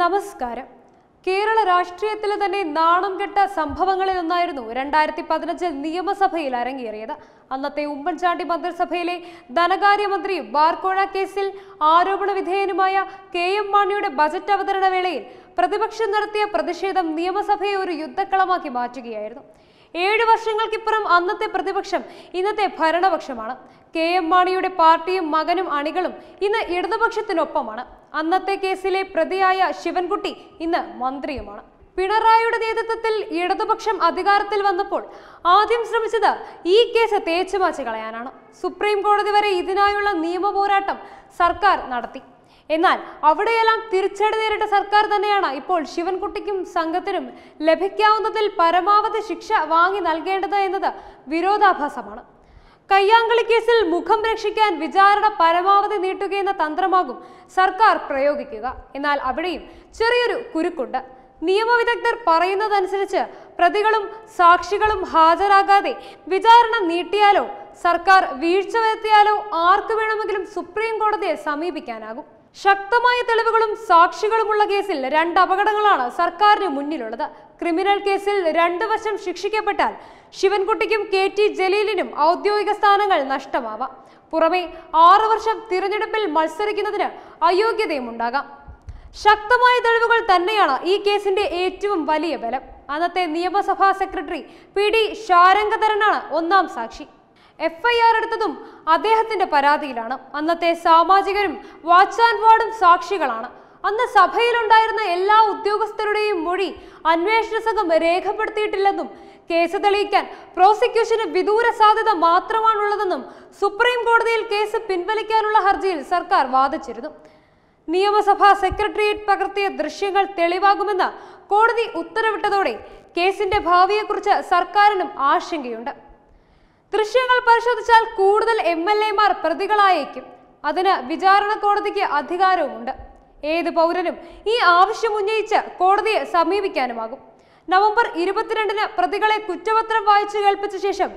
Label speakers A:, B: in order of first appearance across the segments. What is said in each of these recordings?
A: നമസ്കാരം കേരള രാഷ്ട്രീയത്തിലെ തന്നെ നാണം കെട്ട സംഭവങ്ങളിൽ ഒന്നായിരുന്നു രണ്ടായിരത്തി പതിനഞ്ചിൽ നിയമസഭയിൽ അരങ്ങേറിയത് അന്നത്തെ ഉമ്മൻചാണ്ടി മന്ത്രിസഭയിലെ ധനകാര്യമന്ത്രി ബാർക്കോഴ കേസിൽ ആരോപണ വിധേയനുമായ കെ എം മാണിയുടെ ബജറ്റ് അവതരണ വേളയിൽ പ്രതിപക്ഷം നടത്തിയ പ്രതിഷേധം നിയമസഭയെ ഒരു യുദ്ധക്കളമാക്കി മാറ്റുകയായിരുന്നു ഏഴ് വർഷങ്ങൾക്കിപ്പുറം അന്നത്തെ പ്രതിപക്ഷം ഇന്നത്തെ ഭരണപക്ഷമാണ് കെ എം മാണിയുടെ പാർട്ടിയും മകനും അണികളും ഇന്ന് ഇടതുപക്ഷത്തിനൊപ്പമാണ് അന്നത്തെ കേസിലെ പ്രതിയായ ശിവൻകുട്ടി ഇന്ന് മന്ത്രിയുമാണ് പിണറായിയുടെ നേതൃത്വത്തിൽ ഇടതുപക്ഷം അധികാരത്തിൽ വന്നപ്പോൾ ആദ്യം ശ്രമിച്ചത് ഈ കേസ് തേച്ചുമാച്ചു കളയാനാണ് സുപ്രീം കോടതി വരെ ഇതിനായുള്ള നിയമപോരാട്ടം സർക്കാർ നടത്തി എന്നാൽ അവിടെയെല്ലാം തിരിച്ചടി നേരിട്ട സർക്കാർ തന്നെയാണ് ഇപ്പോൾ ശിവൻകുട്ടിക്കും സംഘത്തിനും ലഭിക്കാവുന്നതിൽ പരമാവധി ശിക്ഷ വാങ്ങി നൽകേണ്ടത് എന്നത് വിരോധാഭാസമാണ് കയ്യാങ്കളി കേസിൽ മുഖം രക്ഷിക്കാൻ വിചാരണ പരമാവധി നീട്ടുകയെന്ന തന്ത്രമാകും സർക്കാർ പ്രയോഗിക്കുക എന്നാൽ അവിടെയും ചെറിയൊരു കുരുക്കുണ്ട് നിയമവിദഗ്ധർ പറയുന്നതനുസരിച്ച് പ്രതികളും സാക്ഷികളും ഹാജരാകാതെ വിചാരണ നീട്ടിയാലോ സർക്കാർ വീഴ്ച വരുത്തിയാലോ ആർക്ക് വേണമെങ്കിലും സുപ്രീം കോടതിയെ സമീപിക്കാനാകും ശക്തമായ തെളിവുകളും സാക്ഷികളുമുള്ള കേസിൽ രണ്ട് അപകടങ്ങളാണ് സർക്കാരിന് മുന്നിലുള്ളത് ക്രിമിനൽ കേസിൽ രണ്ട് വർഷം ശിക്ഷിക്കപ്പെട്ടാൽ ശിവൻകുട്ടിക്കും കെ ടി ജലീലിനും ഔദ്യോഗിക സ്ഥാനങ്ങൾ നഷ്ടമാവാം പുറമെ ആറു വർഷം തിരഞ്ഞെടുപ്പിൽ മത്സരിക്കുന്നതിന് അയോഗ്യതയും ഉണ്ടാകാം ശക്തമായ തെളിവുകൾ തന്നെയാണ് ഈ കേസിന്റെ ഏറ്റവും വലിയ ബലം അന്നത്തെ നിയമസഭാ സെക്രട്ടറി പി ഡി ഒന്നാം സാക്ഷി എഫ് ഐ ആർ എടുത്തതും അദ്ദേഹത്തിന്റെ പരാതിയിലാണ് അന്നത്തെ സാമാജികരും വാച്ച് ആൻഡ് വാർഡും സാക്ഷികളാണ് അന്ന് സഭയിലുണ്ടായിരുന്ന എല്ലാ ഉദ്യോഗസ്ഥരുടെയും മൊഴി അന്വേഷണ സംഘം രേഖപ്പെടുത്തിയിട്ടില്ലെന്നും കേസ് തെളിയിക്കാൻ പ്രോസിക്യൂഷന് വിദൂര സാധ്യത മാത്രമാണുള്ളതെന്നും സുപ്രീം കോടതിയിൽ കേസ് പിൻവലിക്കാനുള്ള ഹർജിയിൽ സർക്കാർ വാദിച്ചിരുന്നു നിയമസഭാ സെക്രട്ടേറിയറ്റ് പകർത്തിയ ദൃശ്യങ്ങൾ തെളിവാകുമെന്ന് കോടതി ഉത്തരവിട്ടതോടെ കേസിന്റെ ഭാവിയെക്കുറിച്ച് സർക്കാരിനും ആശങ്കയുണ്ട് ദൃശ്യങ്ങൾ പരിശോധിച്ചാൽ കൂടുതൽ എം എൽ എമാർ പ്രതികളായേക്കും അതിന് വിചാരണ കോടതിക്ക് അധികാരവുമുണ്ട് ഏത് പൗരനും ഈ ആവശ്യം ഉന്നയിച്ച് കോടതിയെ സമീപിക്കാനുമാകും നവംബർ ഇരുപത്തിരണ്ടിന് പ്രതികളെ കുറ്റപത്രം വായിച്ചു കേൾപ്പിച്ച ശേഷം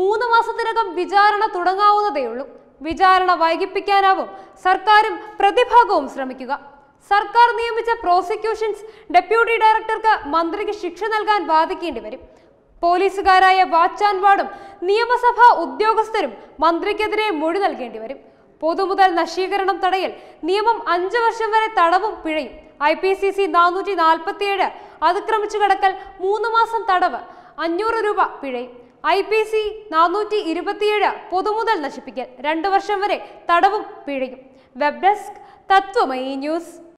A: മൂന്ന് മാസത്തിനകം വിചാരണ തുടങ്ങാവുന്നതേയുള്ളൂ വിചാരണ വൈകിപ്പിക്കാനാവും സർക്കാരും പ്രതിഭാഗവും ശ്രമിക്കുക സർക്കാർ നിയമിച്ച പ്രോസിക്യൂഷൻസ് ഡെപ്യൂട്ടി ഡയറക്ടർക്ക് മന്ത്രിക്ക് ശിക്ഷ നൽകാൻ ബാധിക്കേണ്ടി വരും പോലീസുകാരായ വാച്ചാൻവാടും നിയമസഭാ ഉദ്യോഗസ്ഥരും മന്ത്രിക്കെതിരെ മൊഴി നൽകേണ്ടി വരും പൊതുമുതൽ നശീകരണം തടയൽ നിയമം അഞ്ചു വർഷം വരെ തടവും പിഴയും ഐ പി സി സി നാനൂറ്റി നാൽപ്പത്തിയേഴ് അതിക്രമിച്ചു കടക്കൽ മൂന്ന് മാസം തടവ് അഞ്ഞൂറ് രൂപ പിഴയും ഐ പി സി നാനൂറ്റി ഇരുപത്തിയേഴ് പൊതുമുതൽ നശിപ്പിക്കൽ രണ്ടു വർഷം വരെ തടവും പിഴയും വെബ് ഡെസ്ക് തത്വമയി ന്യൂസ്